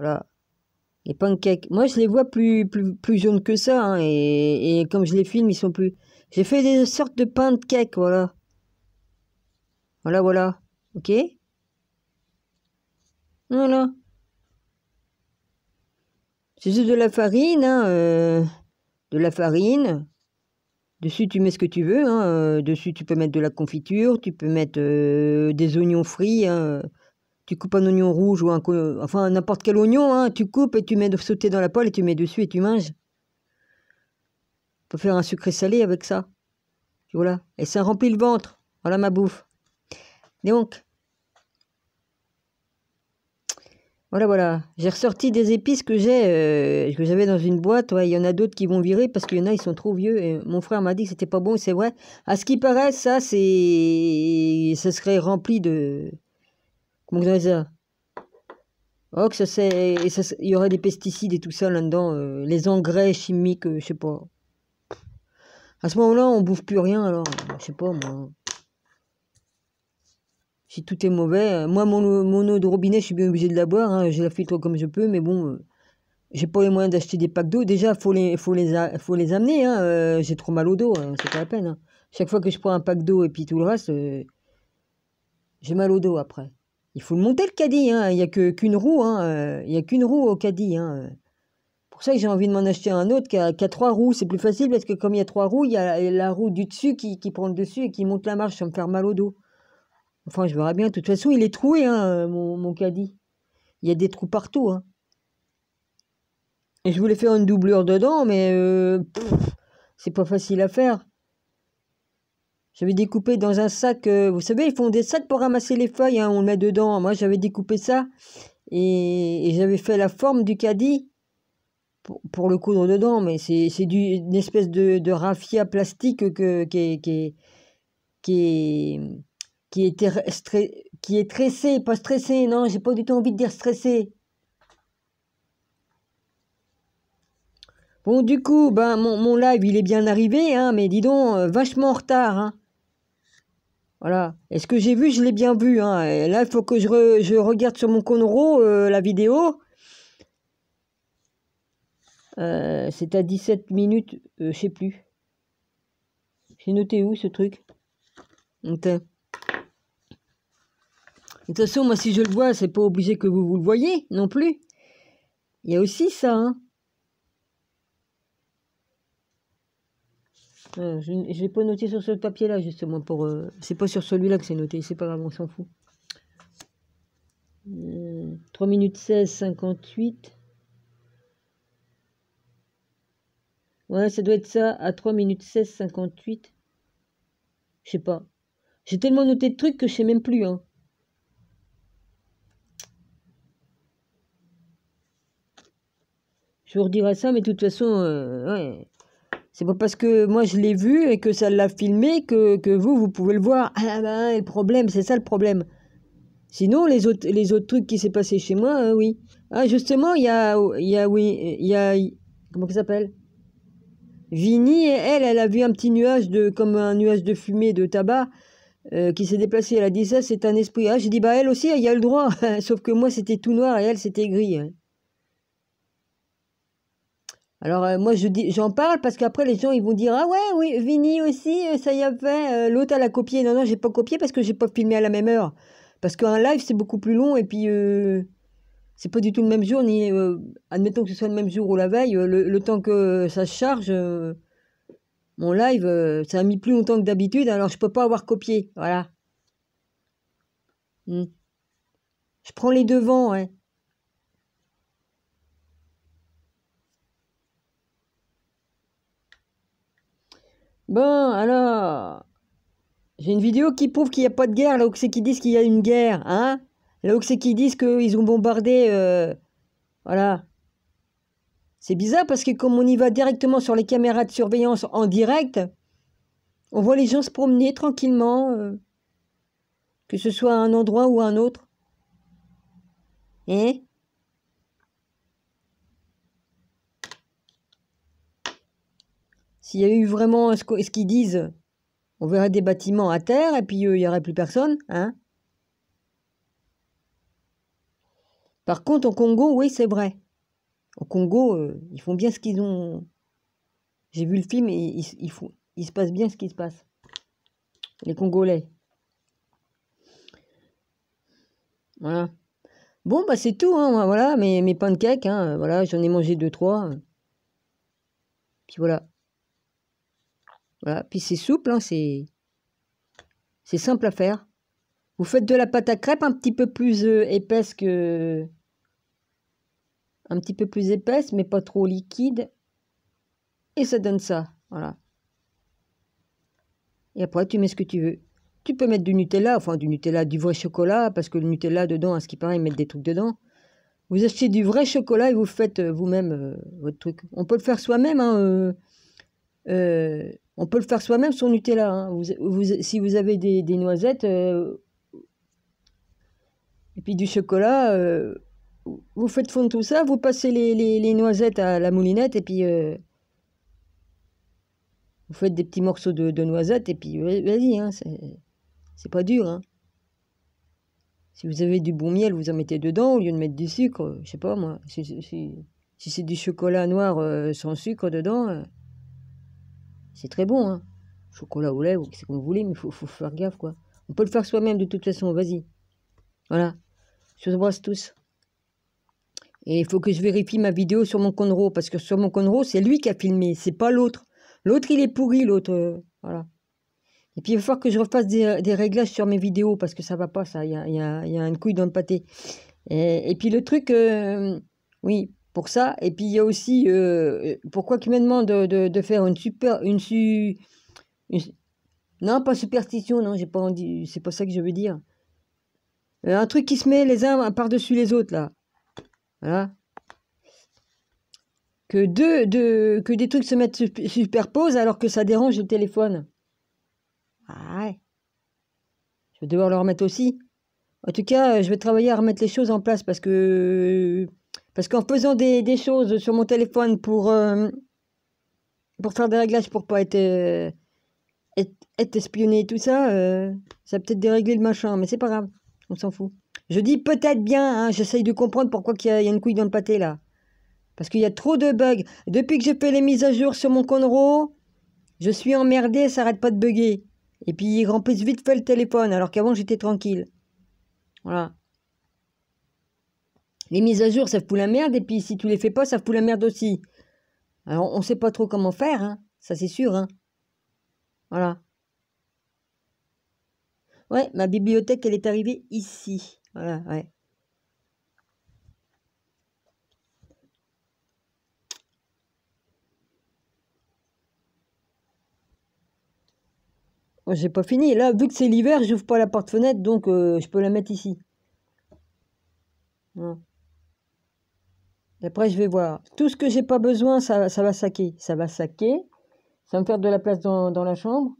Voilà. Les pancakes. Moi, je les vois plus, plus, jaunes que ça. Hein, et, comme je les filme, ils sont plus. J'ai fait des sortes de pancakes, voilà. Voilà, voilà. Ok Voilà. C'est juste de la farine, hein, euh, de la farine. Dessus, tu mets ce que tu veux. Hein, euh, dessus, tu peux mettre de la confiture, tu peux mettre euh, des oignons frits. Hein, tu coupes un oignon rouge ou un... Enfin, n'importe quel oignon, hein, tu coupes et tu mets de sauter dans la poêle et tu mets dessus et tu manges. On peut faire un sucré salé avec ça. Voilà. Et ça remplit le ventre. Voilà ma bouffe. Donc, Voilà, voilà. J'ai ressorti des épices que j'ai, euh, que j'avais dans une boîte. il y en a d'autres qui vont virer parce qu'il y en a, ils sont trop vieux. Et mon frère m'a dit que c'était pas bon, c'est vrai. À ce qui paraît, ça, c'est, ça serait rempli de, Oh, que ça c'est. Il y aurait des pesticides et tout ça là-dedans, euh, les engrais chimiques, euh, je sais pas. À ce moment-là, on bouffe plus rien alors, euh, je sais pas moi. Si tout est mauvais, moi mon, mon eau de robinet, je suis bien obligé de la boire, hein, je la filtre comme je peux, mais bon, j'ai pas les moyens d'acheter des packs d'eau. Déjà, faut les, faut les, faut les amener, hein, j'ai trop mal au dos, hein, c'est pas la peine. Chaque fois que je prends un pack d'eau et puis tout le reste, j'ai mal au dos après. Il faut le monter le caddie, hein. il n'y a que, qu'une roue, hein. Euh, il y a qu'une roue au caddie. Hein. Pour ça que j'ai envie de m'en acheter un autre qui a, trois roues, c'est plus facile parce que comme il y a trois roues, il y a la roue du dessus qui, prend le dessus et qui monte la marche sans me faire mal au dos. Enfin, je verrai bien, de toute façon, il est troué, hein, mon, caddie. Il y a des trous partout. Hein. Et je voulais faire une doublure dedans, mais euh, c'est pas facile à faire. J'avais découpé dans un sac, euh, vous savez, ils font des sacs pour ramasser les feuilles, hein, on le met dedans. Moi, j'avais découpé ça et, j'avais fait la forme du caddie pour, le coudre dedans. Mais c'est une espèce de, de raffia plastique que, qui, est, qui, qui, qui, est tressé, pas stressé, non, j'ai pas du tout envie de dire stressé. Bon, du coup, ben, mon, mon live, il est bien arrivé, hein, mais dis donc, euh, vachement en retard. Hein. Voilà. est ce que j'ai vu, je l'ai bien vu. Hein. là, il faut que je, regarde sur mon Conro euh, la vidéo. Euh, c'est à 17 minutes, euh, je sais plus. J'ai noté où ce truc De toute façon, moi, si je le vois, c'est pas obligé que vous, vous le voyez non plus. Il y a aussi ça, hein. Euh, je ne l'ai pas noté sur ce papier-là, justement, pour... Euh, c'est pas sur celui-là que c'est noté, c'est pas grave, on s'en fout. 3 euh, minutes 16, 58. Ouais, ça doit être ça, à 3 minutes 16, 58. Je sais pas. J'ai tellement noté de trucs que je sais même plus, hein. Je vous redirai ça, mais de toute façon, ouais c'est pas parce que moi je l'ai vu et que ça l'a filmé que, vous, vous pouvez le voir. Ah ben, le problème, c'est ça le problème. Sinon, les autres, les autres trucs qui s'est passé chez moi, hein, oui. Ah, justement, il y a, y oui, il y a, comment ça s'appelle Vini, elle, elle a vu un petit nuage de, comme un nuage de fumée de tabac euh, qui s'est déplacé. Elle a dit ça, c'est un esprit. Ah, j'ai dit, bah elle aussi, elle a le droit. Sauf que moi, c'était tout noir et elle, c'était gris. Hein. Alors euh, moi je dis, j'en parle parce qu'après les gens ils vont dire ah ouais oui Vini aussi euh, ça y a fait euh, l'autre elle a copié non non j'ai pas copié parce que j'ai pas filmé à la même heure parce qu'un live c'est beaucoup plus long et puis c'est pas du tout le même jour ni admettons que ce soit le même jour ou la veille le, temps que ça charge mon live ça a mis plus longtemps que d'habitude alors je peux pas avoir copié voilà hmm. je prends les devants hein. Bon, alors, j'ai une vidéo qui prouve qu'il n'y a pas de guerre, là où c'est qu'ils disent qu'il y a une guerre, hein Là où c'est qu'ils disent qu'ils ont bombardé, euh, voilà. C'est bizarre parce que comme on y va directement sur les caméras de surveillance en direct, on voit les gens se promener tranquillement, euh, que ce soit à un endroit ou à un autre. Hein S'il y a eu vraiment ce qu'ils disent, on verrait des bâtiments à terre et puis euh, il y n'y aurait plus personne, hein Par contre, au Congo, oui, c'est vrai. Au Congo, euh, ils font bien ce qu'ils ont. J'ai vu le film et il se passe bien ce qui se passe. Les Congolais. Voilà. Bon, bah c'est tout, hein, voilà, mes, pancakes, hein, voilà, j'en ai mangé deux, trois. Puis voilà. Voilà. Puis c'est souple, hein, c'est c'est simple à faire. Vous faites de la pâte à crêpe un petit peu plus euh, épaisse que un petit peu plus épaisse, mais pas trop liquide, et ça donne ça. Voilà. Et après, tu mets ce que tu veux. Tu peux mettre du Nutella, enfin du Nutella, du vrai chocolat, parce que le Nutella dedans, à ce qui paraît, ils mettent des trucs dedans. Vous achetez du vrai chocolat et vous faites euh, vous-même euh, votre truc. On peut le faire soi-même. Hein, on peut le faire soi-même sur Nutella. Hein. si vous avez des, noisettes euh, et puis du chocolat, euh, vous faites fondre tout ça, vous passez les, noisettes à la moulinette et puis euh, vous faites des petits morceaux de, noisettes et puis vas-y, hein, c'est pas dur. Hein. Si vous avez du bon miel, vous en mettez dedans au lieu de mettre du sucre. Je sais pas moi. si c'est du chocolat noir sans sucre dedans. C'est très bon, hein. Chocolat au lait, c'est comme vous voulez, mais il faut, faire gaffe, quoi. On peut le faire soi-même, de toute façon, vas-y. Voilà. Je vous tous. Et il faut que je vérifie ma vidéo sur mon Conro, parce que sur mon Conro, c'est lui qui a filmé, c'est pas l'autre. L'autre, il est pourri, l'autre. Euh, voilà. Et puis, il va falloir que je refasse euh, des, réglages sur mes vidéos, parce que ça va pas, ça. Il y a, une couille dans le pâté. Et, puis, le truc, euh, oui, pour ça. Et puis il y a aussi euh, euh, pourquoi qui me demande de, faire une super une, su, non pas superstition non j'ai pas dit c'est pas ça que je veux dire euh, un truc qui se met les uns par dessus les autres là voilà que deux, que des trucs se mettent superposent alors que ça dérange le téléphone ah ouais je vais devoir le remettre aussi en tout cas je vais travailler à remettre les choses en place parce que parce qu'en faisant des, choses sur mon téléphone pour, euh, pour faire des réglages pour pas être, euh, être, espionné et tout ça, euh, ça peut-être dérégler le machin, mais c'est pas grave, on s'en fout. Je dis peut-être bien, hein, j'essaye de comprendre pourquoi il y, a une couille dans le pâté là. Parce qu'il y a trop de bugs. Depuis que j'ai fait les mises à jour sur mon Conro, je suis emmerdé, ça arrête pas de bugger. Et puis il remplissent vite fait le téléphone, alors qu'avant j'étais tranquille. Voilà. Les mises à jour, ça fout la merde, et puis si tu les fais pas, ça fout la merde aussi. Alors, on sait pas trop comment faire, hein. Ça, c'est sûr, hein. Voilà. Ouais, ma bibliothèque, elle est arrivée ici. Voilà, ouais. J'ai pas fini. Là, vu que c'est l'hiver, je j'ouvre pas la porte-fenêtre, donc euh, je peux la mettre ici. Voilà. Et après, je vais voir. Tout ce que j'ai pas besoin, ça, va saquer. Ça va saquer. Ça va me faire de la place dans, la chambre.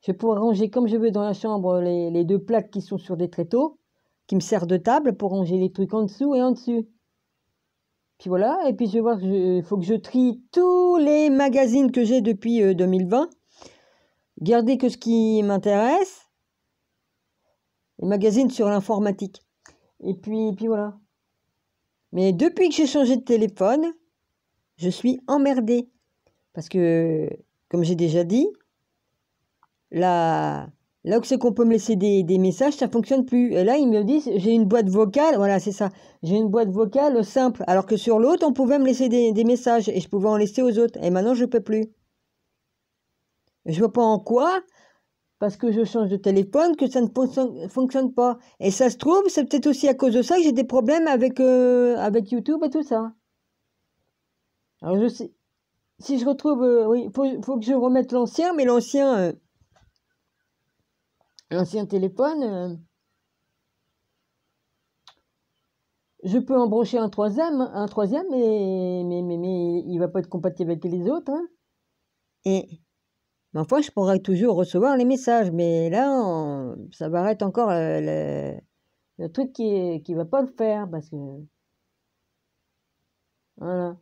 Je vais pouvoir ranger comme je veux dans la chambre les, deux plaques qui sont sur des tréteaux, qui me servent de table pour ranger les trucs en dessous et en dessus. Puis voilà, et puis je vais voir, il faut que je trie tous les magazines que j'ai depuis 2020. Euh, Garder que ce qui m'intéresse. Les magazines sur l'informatique. Et puis, et puis voilà. Mais depuis que j'ai changé de téléphone, je suis emmerdée. Parce que, comme j'ai déjà dit, là, là où c'est qu'on peut me laisser des, messages, ça ne fonctionne plus. Et là, ils me disent, j'ai une boîte vocale, voilà, c'est ça. J'ai une boîte vocale simple. Alors que sur l'autre, on pouvait me laisser des, messages et je pouvais en laisser aux autres. Et maintenant, je ne peux plus. Je ne vois pas en quoi parce que je change de téléphone que ça ne fonctionne pas. Et ça se trouve, c'est peut-être aussi à cause de ça que j'ai des problèmes avec, euh, avec YouTube et tout ça. Alors je sais, si je retrouve, euh, oui, faut, faut que je remette l'ancien, mais l'ancien, euh, l'ancien téléphone, je peux embrocher un troisième, un troisième, mais, mais, mais, mais il va pas être compatible avec les autres. Hein. Et mais enfin, je pourrais toujours recevoir les messages. Mais là, ça va être encore euh, le, truc qui ne va pas le faire. Parce que. Voilà.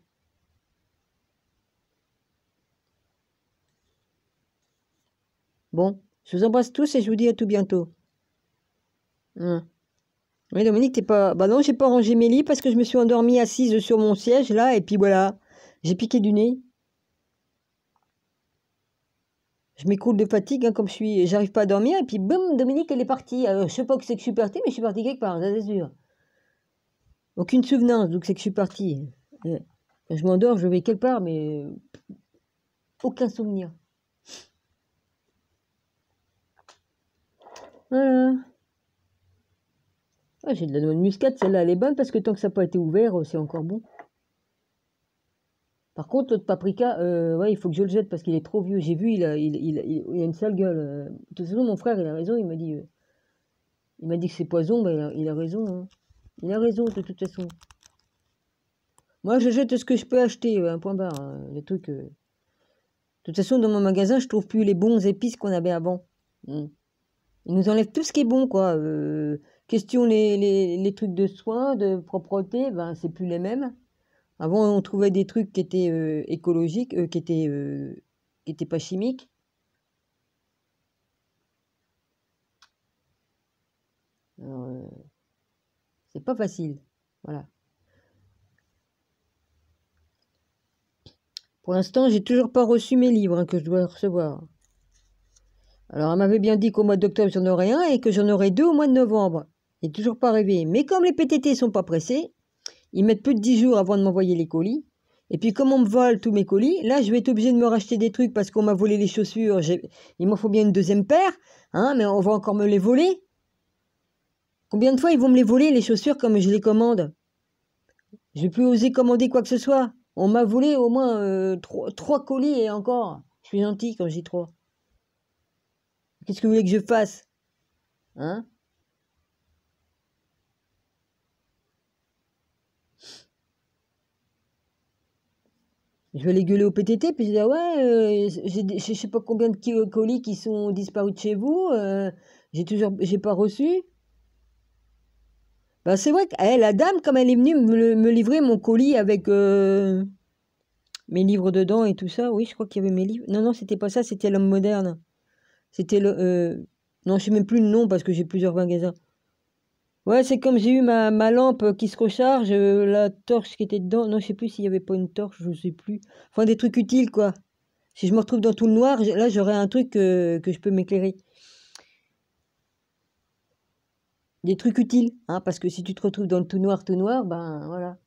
Bon, je vous embrasse tous et je vous dis à tout bientôt. Hein. Oui, Dominique, t'es pas. Bah non, j'ai pas rangé mes lits parce que je me suis endormie assise sur mon siège là, et puis voilà, j'ai piqué du nez. je m'écoule de fatigue, hein, comme je suis, j'arrive pas à dormir, et puis boum, Dominique, elle est partie. Alors, euh, je sais pas que c'est que je suis partie, mais je suis partie quelque part, ça c'est sûr. Aucune souvenance, donc c'est que je suis partie. Euh, je m'endors, je vais quelque part, mais aucun souvenir. Voilà. Ah, j'ai de la noix de muscade, celle-là elle est bonne parce que tant que ça n'a pas été ouvert, euh, c'est encore bon. Par contre, l'autre paprika, euh, ouais, il faut que je le jette parce qu'il est trop vieux. J'ai vu, il a, il, il, a une sale gueule. De euh, toute façon, mon frère, il a raison. Il m'a dit, euh, il m'a dit que c'est poison. Ben, il, a, raison. Hein. Il a raison de toute façon. Moi, je jette ce que je peux acheter. Un point barre. Hein. les trucs. De toute façon, dans mon magasin, je trouve plus les bons épices qu'on avait avant. Hmm. Ils nous enlèvent tout ce qui est bon, quoi. question les, les, les trucs de soins, de propreté, ben c'est plus les mêmes. Avant, on trouvait des trucs qui étaient euh, écologiques, euh, qui n'étaient euh, pas chimiques. c'est pas facile. Voilà. Pour l'instant, j'ai toujours pas reçu mes livres hein, que je dois recevoir. Alors, elle m'avait bien dit qu'au mois d'octobre, j'en aurais un et que j'en aurais deux au mois de novembre. Et toujours pas rêvé. Mais comme les PTT sont pas pressés, ils mettent plus de 10 jours avant de m'envoyer les colis. Et puis comme on me vole tous mes colis, là je vais être obligé de me racheter des trucs parce qu'on m'a volé les chaussures. Il m'en faut bien une deuxième paire, hein, mais on va encore me les voler. Combien de fois ils vont me les voler les chaussures comme je les commande Je vais plus oser commander quoi que ce soit. On m'a volé au moins 3 euh, trois, colis et encore. Je suis gentil quand j'ai trois. Qu'est-ce que vous voulez que je fasse Hein Je vais les gueuler au PTT, puis je dis, ah ouais, euh, je je sais pas combien de colis qui sont disparus de chez vous, euh, j'ai toujours, j'ai pas reçu. Bah, c'est vrai que eh, la dame, comme elle est venue me, livrer mon colis avec euh, mes livres dedans et tout ça, oui, je crois qu'il y avait mes livres. Non, non, c'était pas ça, c'était l'homme moderne. C'était le. non, je sais même plus le nom parce que j'ai plusieurs magasins. Ouais, c'est comme j'ai eu ma, lampe euh, qui se recharge, euh, la torche qui était dedans. Non, je sais plus s'il n'y avait pas une torche, je sais plus. Enfin, des trucs utiles, quoi. Si je me retrouve dans tout le noir, là, j'aurai un truc euh, que je peux m'éclairer. Des trucs utiles, hein, parce que si tu te retrouves dans le tout noir, tout noir, ben voilà.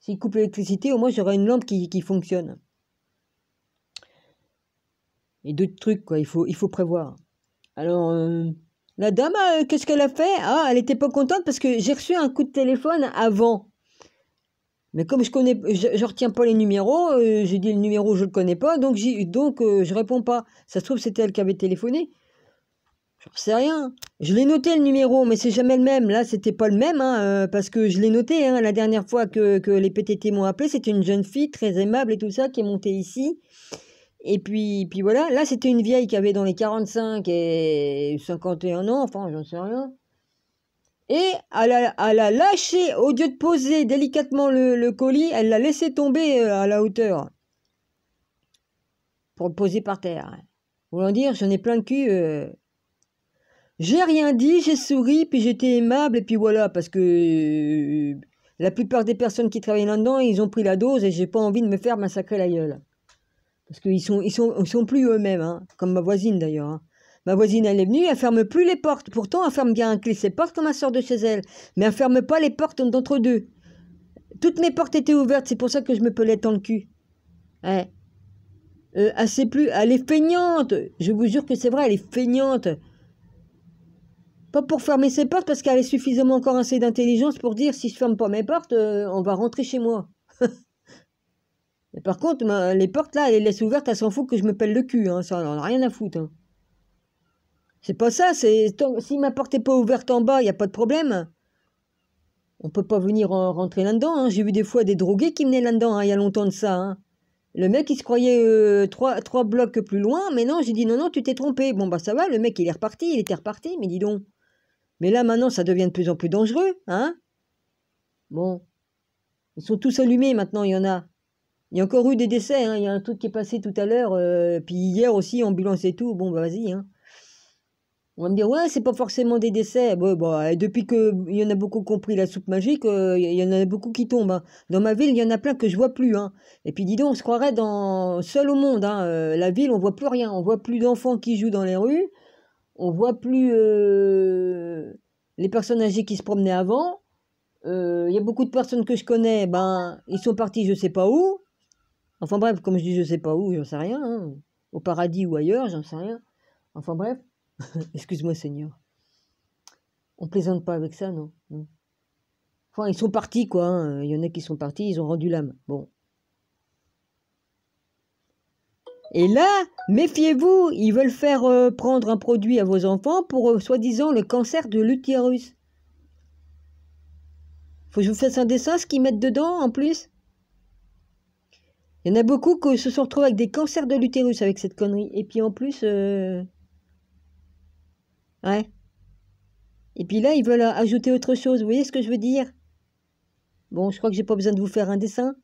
S'il coupe l'électricité, au moins j'aurai une lampe qui, fonctionne. Et d'autres trucs, quoi, il faut, il faut prévoir. Alors, la dame, euh, qu'est-ce qu'elle a fait Ah, elle était pas contente parce que j'ai reçu un coup de téléphone avant. Mais comme je connais, je, retiens pas les numéros, euh, j'ai dit le numéro, je le connais pas, donc je donc euh, je réponds pas. Ça se trouve c'était elle qui avait téléphoné. Je ne sais rien. Je l'ai noté le numéro, mais c'est jamais le même. Là, c'était pas le même, hein, parce que je l'ai noté. Hein, la dernière fois que, que les PTT m'ont appelé, c'était une jeune fille très aimable et tout ça qui est montée ici. Et puis, puis voilà, là c'était une vieille qui avait dans les 45 et 51 ans, enfin j'en sais rien. Et elle a, lâché, au lieu de poser délicatement le, colis, elle l'a laissé tomber euh, à la hauteur. Pour le poser par terre. Voulant dire, j'en ai plein le cul. Euh. J'ai rien dit, j'ai souri, puis j'étais aimable, et puis voilà, parce que euh, la plupart des personnes qui travaillent là-dedans, ils ont pris la dose et j'ai pas envie de me faire massacrer la gueule. Parce qu'ils sont, ils sont, sont plus eux-mêmes, hein. comme ma voisine d'ailleurs. Hein. Ma voisine, elle est venue, elle ferme plus les portes. Pourtant, elle ferme bien un clé ses portes comme ma sort de chez elle. Mais elle ferme pas les portes d'entre deux. Toutes mes portes étaient ouvertes, c'est pour ça que je me pelais dans le cul. Euh, elle plus, elle est feignante. Je vous jure que c'est vrai, elle est feignante. Pas pour fermer ses portes, parce qu'elle est suffisamment encore assez d'intelligence pour dire si je ferme pas mes portes, euh, on va rentrer chez moi. par contre, les portes là, elles les laisse ouvertes, Elles s'en foutent que je me pèle le cul, hein, ça n'en a rien à foutre. Hein. C'est pas ça, c'est si ma porte n'est pas ouverte en bas, il n'y a pas de problème. On peut pas venir euh, rentrer là-dedans. Hein. J'ai vu des fois des drogués qui venaient là-dedans, hein, il y a longtemps de ça. Le mec, il se croyait euh, trois, trois, blocs plus loin, mais non, j'ai dit non, non, tu t'es trompé. Bon, bah ça va, le mec, il est reparti, il était reparti, mais dis donc. Mais là, maintenant, ça devient de plus en plus dangereux, hein Bon. Ils sont tous allumés maintenant, il y en a. Il y a encore eu des décès, hein. il y a un truc qui est passé tout à l'heure, euh, puis hier aussi, ambulance et tout, bon bah, vas-y. Hein. On va me dire, ouais, c'est pas forcément des décès. Bon, bon, bah, depuis qu'il y en a beaucoup compris la soupe magique, euh, il y en a beaucoup qui tombent. Hein. Dans ma ville, il y en a plein que je vois plus. Et puis dis donc, on se croirait dans... seul au monde. Euh, la ville, on voit plus rien. On voit plus d'enfants qui jouent dans les rues. On voit plus les personnes âgées qui se promenaient avant. Il y a beaucoup de personnes que je connais, ben, ils sont partis je sais pas où. Enfin bref, comme je dis, je sais pas où, j'en sais rien. Hein. Au paradis ou ailleurs, j'en sais rien. Enfin bref, excuse-moi Seigneur. On plaisante pas avec ça, non, Enfin, ils sont partis, quoi. Hein. Il y en a qui sont partis, ils ont rendu l'âme. Bon. Et là, méfiez-vous, ils veulent faire euh, prendre un produit à vos enfants pour, euh, soi-disant, le cancer de l'utérus. Faut que je vous fasse un dessin, ce qu'ils mettent dedans, en plus il y en a beaucoup qui se sont retrouvés avec des cancers de l'utérus avec cette connerie. Et puis en plus. Euh, ouais. Et puis là, ils veulent ajouter autre chose. Vous voyez ce que je veux dire Bon, je crois que j'ai pas besoin de vous faire un dessin.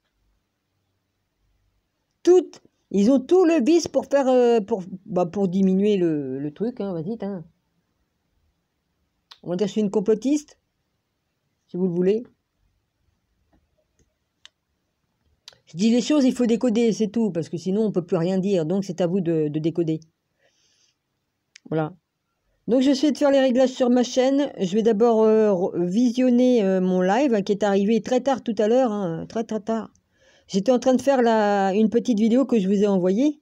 Toutes. Ils ont tout le vice pour faire. Euh, pour, bah, pour diminuer le, truc, hein, vas-y, hein. On va dire que je suis une complotiste, si vous le voulez. Je dis les choses, il faut décoder, c'est tout, parce que sinon on ne peut plus rien dire, donc c'est à vous de, décoder. Voilà. Donc je suis de faire les réglages sur ma chaîne. Je vais d'abord euh, visionner euh, mon live hein, qui est arrivé très tard tout à l'heure, hein, très très tard. J'étais en train de faire la, une petite vidéo que je vous ai envoyée.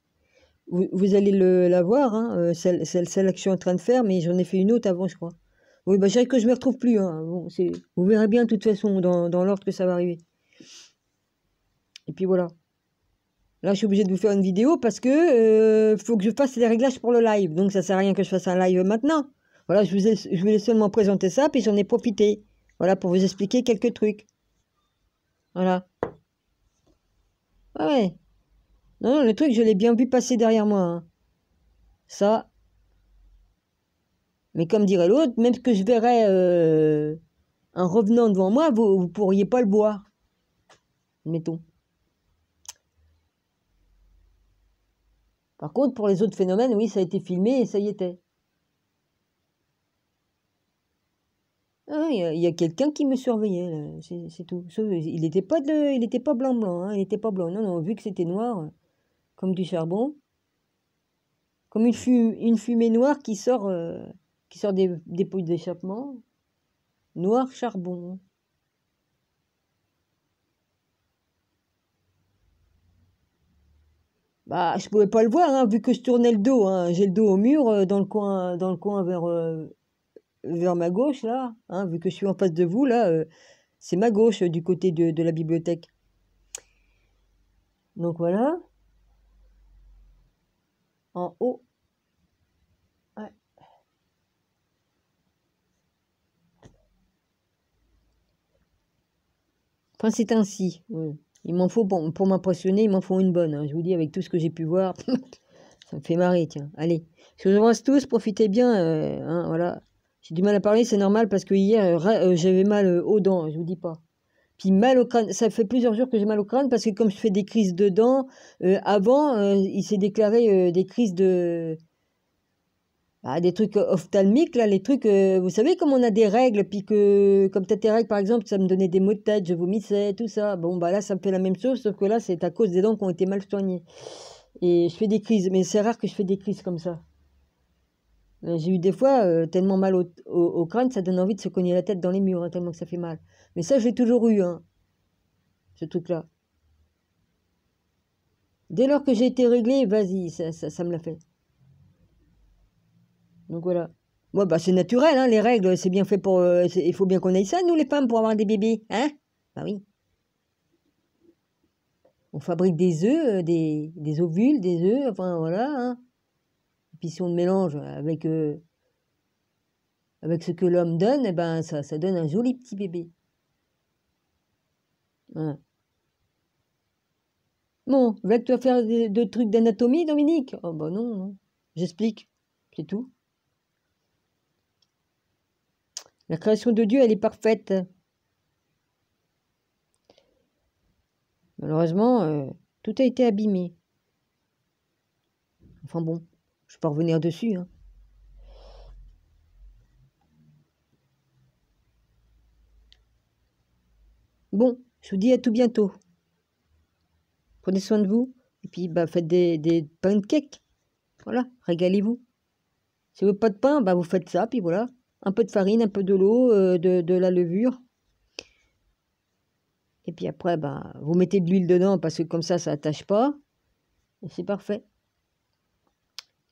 Vous, allez la voir, hein, euh, celle, celle, que je suis en train de faire, mais j'en ai fait une autre avant, je crois. Oui, bah, que je ne me retrouve plus. vous verrez bien, de toute façon, dans, dans l'ordre que ça va arriver. Et puis voilà. Là, je suis obligé de vous faire une vidéo parce que euh, faut que je fasse les réglages pour le live. Donc, ça sert à rien que je fasse un live maintenant. Voilà, je, vous voulais seulement présenter ça, puis j'en ai profité. Voilà, pour vous expliquer quelques trucs. Voilà. Ouais. Non, non le truc, je l'ai bien vu passer derrière moi. Hein. Ça. Mais comme dirait l'autre, même que je verrais euh, en un revenant devant moi, vous ne pourriez pas le voir. Mettons. Par contre, pour les autres phénomènes, oui, ça a été filmé et ça y était. Ah, il y a, quelqu'un qui me surveillait, c'est tout. Il n'était pas, il n'était pas blanc blanc, hein, il n'était pas blanc. Non, non, vu que c'était noir, comme du charbon, comme une, une fumée noire qui sort, euh, qui sort des, des d'échappement, noir charbon. bah, je pouvais pas le voir, hein, vu que je tournais le dos. Hein. J'ai le dos au mur, euh, dans le coin, dans le coin vers, euh, vers ma gauche, là. Hein. vu que je suis en face de vous, là, euh, c'est ma gauche du côté de, la bibliothèque. Donc voilà. En haut. Ouais. Enfin, c'est ainsi. Oui. Il m'en faut, pour, m'impressionner, il m'en faut une bonne. Hein. Je vous dis, avec tout ce que j'ai pu voir, ça me fait marrer, tiens. Allez, je vous embrasse tous, profitez bien. Euh, hein, voilà. J'ai du mal à parler, c'est normal, parce que hier, euh, euh, j'avais mal aux dents, je vous dis pas. Puis mal au crâne, ça fait plusieurs jours que j'ai mal au crâne, parce que comme je fais des crises de dents, avant, il s'est déclaré des crises de... Ah, des trucs euh, ophtalmiques, là, les trucs, euh, vous savez, comme on a des règles, puis que, comme t'as tes règles, par exemple, ça me donnait des maux de tête, je vomissais, tout ça. Bon, bah là, ça me fait la même chose, sauf que là, c'est à cause des dents qui ont été mal soignées. Et je fais des crises, mais c'est rare que je fais des crises comme ça. Euh, j'ai eu des fois tellement mal au, crâne, ça donne envie de se cogner la tête dans les murs, hein, tellement que ça fait mal. Mais ça, j'ai toujours eu, hein, ce truc-là. Dès lors que j'ai été réglé, vas-y, ça, ça me l'a fait. Donc voilà. bah c'est naturel, hein, les règles, c'est bien fait pour. Euh, il faut bien qu'on aille ça, nous les femmes, pour avoir des bébés, hein Bah oui. On fabrique des œufs, euh, des, ovules, des œufs, enfin voilà. Hein. Et puis si on le mélange avec, euh, avec ce que l'homme donne, eh ben ça, ça donne un joli petit bébé. Bon, veux tu vas faire des, trucs d'anatomie, Dominique Oh bah non, non. J'explique, c'est tout. La création de Dieu, elle est parfaite. Malheureusement, euh, tout a été abîmé. Enfin bon, je ne vais pas revenir dessus. Hein. Bon, je vous dis à tout bientôt. Prenez soin de vous. Et puis, bah, faites des, de cake. Voilà, régalez-vous. Si vous n'avez pas de pain, bah, vous faites ça, puis voilà un peu de farine, un peu de l'eau, euh, de, la levure. Et puis après, bah, vous mettez de l'huile dedans parce que comme ça, ça attache pas. Et c'est parfait.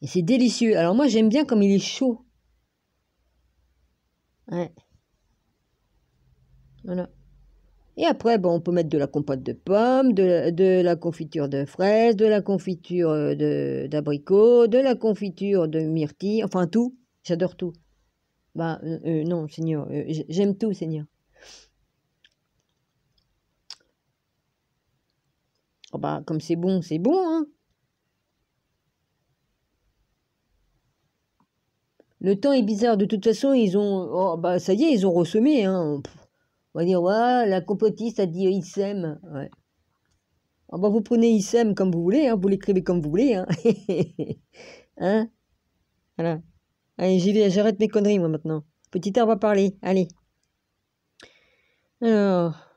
Et c'est délicieux. Alors moi, j'aime bien comme il est chaud. Ouais. Voilà. Et après, bah, on peut mettre de la compote de pommes, de, la confiture de fraises, de la confiture euh, d'abricots, de, de la confiture de myrtille, enfin tout. J'adore tout. Bah, euh, euh, non, Seigneur, euh, j'aime tout, Seigneur. Oh bah comme c'est bon, c'est bon, hein. Le temps est bizarre. De toute façon, ils ont. Oh, bah, ça y est, ils ont ressemé. Hein. On va dire, ouais, la compotiste a dit Issem. Ouais. Ah, bah, vous prenez Issem comme vous voulez, hein. vous l'écrivez comme vous voulez. Hein. hein? voilà. Allez, j'y vais, j'arrête mes conneries, moi, maintenant. Petit arbre à parler, allez. Alors...